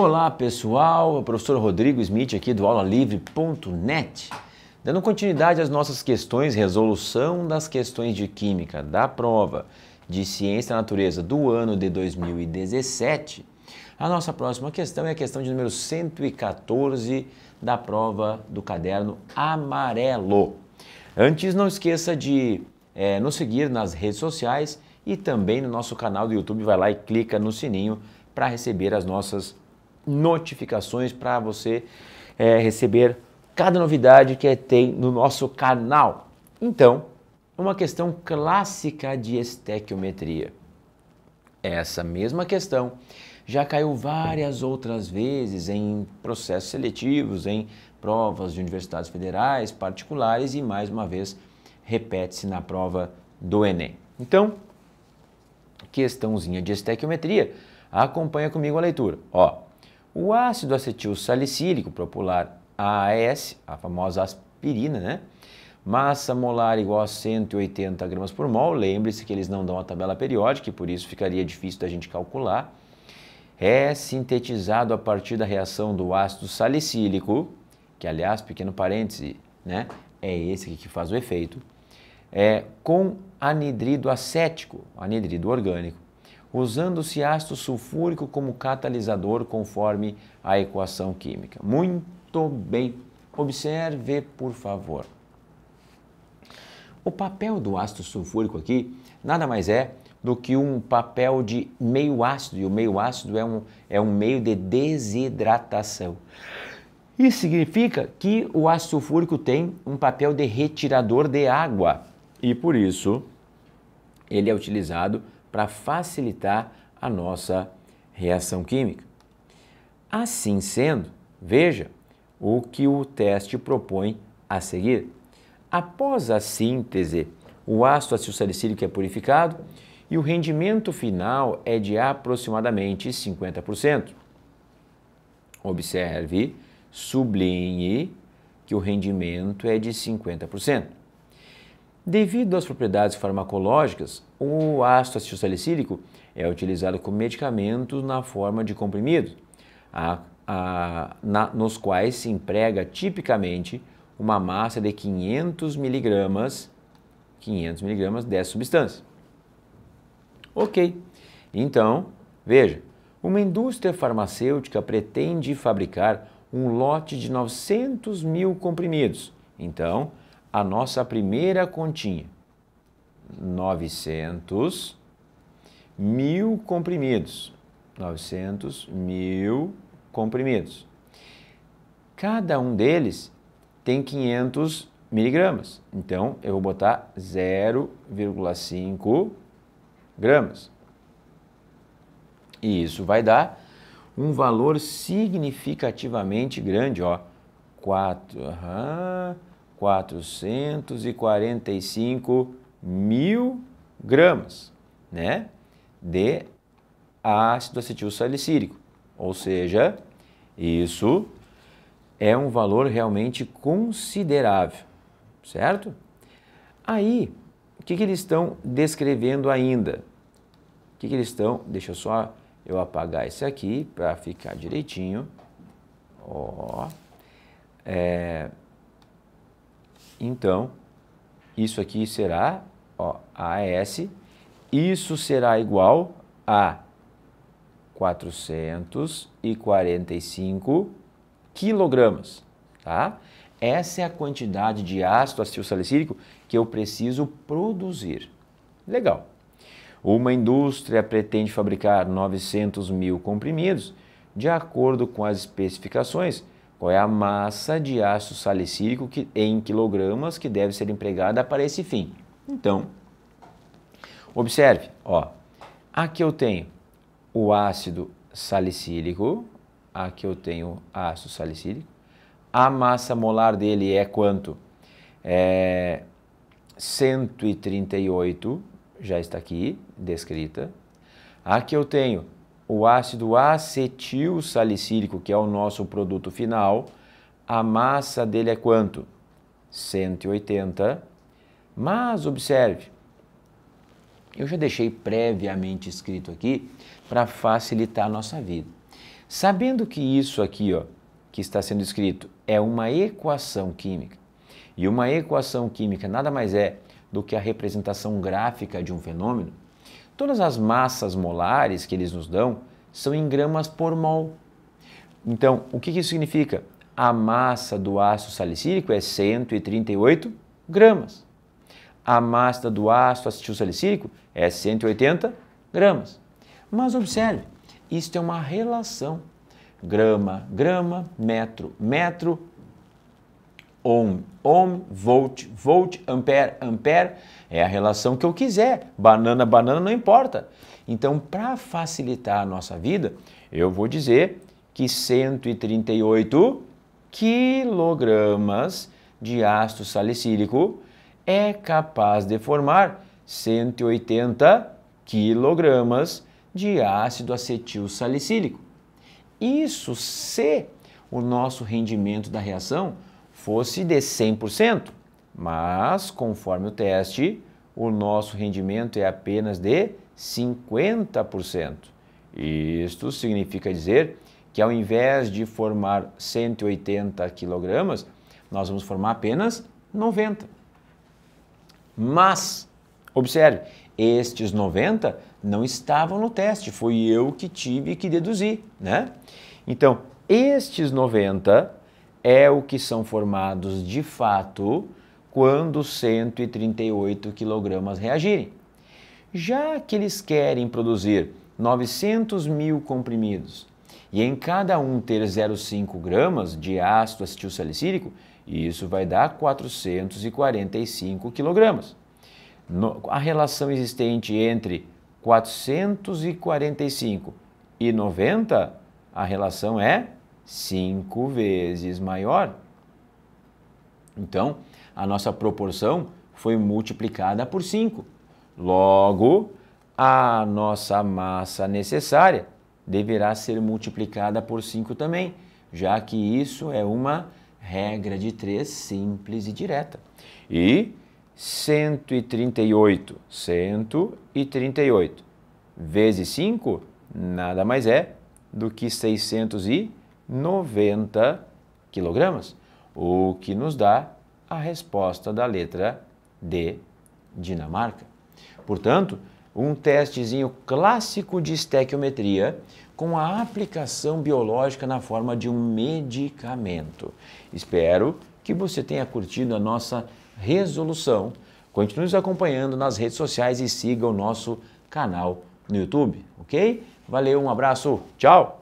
Olá pessoal, é o professor Rodrigo Smith aqui do aulalivre.net, dando continuidade às nossas questões resolução das questões de química da prova de ciência da natureza do ano de 2017. A nossa próxima questão é a questão de número 114 da prova do caderno amarelo. Antes, não esqueça de é, nos seguir nas redes sociais e também no nosso canal do YouTube. Vai lá e clica no sininho para receber as nossas notificações para você é, receber cada novidade que é, tem no nosso canal. Então, uma questão clássica de estequiometria. Essa mesma questão já caiu várias outras vezes em processos seletivos, em provas de universidades federais, particulares e mais uma vez repete-se na prova do Enem. Então, questãozinha de estequiometria, acompanha comigo a leitura. Ó, o ácido acetil salicílico popular AAS, a famosa aspirina, né? Massa molar igual a 180 gramas por mol. Lembre-se que eles não dão a tabela periódica e por isso ficaria difícil da gente calcular. É sintetizado a partir da reação do ácido salicílico, que aliás, pequeno parêntese, né? É esse que faz o efeito. É com anidrido acético, anidrido orgânico usando-se ácido sulfúrico como catalisador, conforme a equação química. Muito bem, observe por favor. O papel do ácido sulfúrico aqui nada mais é do que um papel de meio ácido, e o meio ácido é um, é um meio de desidratação. Isso significa que o ácido sulfúrico tem um papel de retirador de água e por isso ele é utilizado para facilitar a nossa reação química. Assim sendo, veja o que o teste propõe a seguir. Após a síntese, o ácido acetilsalicílico é purificado e o rendimento final é de aproximadamente 50%. Observe, sublinhe que o rendimento é de 50%. Devido às propriedades farmacológicas, o ácido acetilsalicílico é utilizado como medicamento na forma de comprimido, a, a, na, nos quais se emprega tipicamente uma massa de 500 mg 500 miligramas dessa substância. Ok, então, veja, uma indústria farmacêutica pretende fabricar um lote de 900 mil comprimidos. Então, a nossa primeira continha. 900 mil comprimidos. 900 mil comprimidos. Cada um deles tem 500 miligramas. Então, eu vou botar 0,5 gramas. E isso vai dar um valor significativamente grande, ó. 4, uhum, 445 mil gramas né, de ácido acetil salicílico. Ou seja, isso é um valor realmente considerável, certo? Aí, o que, que eles estão descrevendo ainda? O que, que eles estão... Deixa eu só eu apagar esse aqui para ficar direitinho. Ó... É, então, isso aqui será ó, AS, isso será igual a 445 quilogramas, tá? Essa é a quantidade de ácido acil salicílico que eu preciso produzir. Legal. Uma indústria pretende fabricar 900 mil comprimidos de acordo com as especificações qual é a massa de ácido salicílico que, em quilogramas que deve ser empregada para esse fim? Então, observe, ó, aqui eu tenho o ácido salicílico, aqui eu tenho ácido salicílico, a massa molar dele é quanto? É 138, já está aqui descrita. Aqui eu tenho o ácido acetil salicílico, que é o nosso produto final, a massa dele é quanto? 180. Mas observe, eu já deixei previamente escrito aqui para facilitar a nossa vida. Sabendo que isso aqui, ó, que está sendo escrito, é uma equação química. E uma equação química nada mais é do que a representação gráfica de um fenômeno. Todas as massas molares que eles nos dão são em gramas por mol. Então, o que isso significa? A massa do ácido salicílico é 138 gramas. A massa do ácido acetil salicílico é 180 gramas. Mas observe, isto é uma relação. Grama, grama, metro, metro, ohm, ohm, volt, volt, ampere, ampere, é a relação que eu quiser. Banana, banana, não importa. Então, para facilitar a nossa vida, eu vou dizer que 138 quilogramas de ácido salicílico é capaz de formar 180 quilogramas de ácido acetil salicílico. Isso se o nosso rendimento da reação fosse de 100%, mas conforme o teste, o nosso rendimento é apenas de 50%. Isto significa dizer que ao invés de formar 180 kg, nós vamos formar apenas 90. Mas, observe, estes 90 não estavam no teste, foi eu que tive que deduzir, né? Então, estes 90 é o que são formados de fato quando 138 quilogramas reagirem. Já que eles querem produzir 900 mil comprimidos e em cada um ter 0,5 gramas de ácido acetilsalicílico, isso vai dar 445 quilogramas. A relação existente entre 445 e 90, a relação é cinco vezes maior. Então, a nossa proporção foi multiplicada por 5. Logo, a nossa massa necessária deverá ser multiplicada por 5 também, já que isso é uma regra de 3 simples e direta. E 138, 138 vezes 5 nada mais é do que 638. 90 quilogramas, o que nos dá a resposta da letra D, Dinamarca. Portanto, um testezinho clássico de estequiometria com a aplicação biológica na forma de um medicamento. Espero que você tenha curtido a nossa resolução. Continue nos acompanhando nas redes sociais e siga o nosso canal no YouTube, ok? Valeu, um abraço, tchau!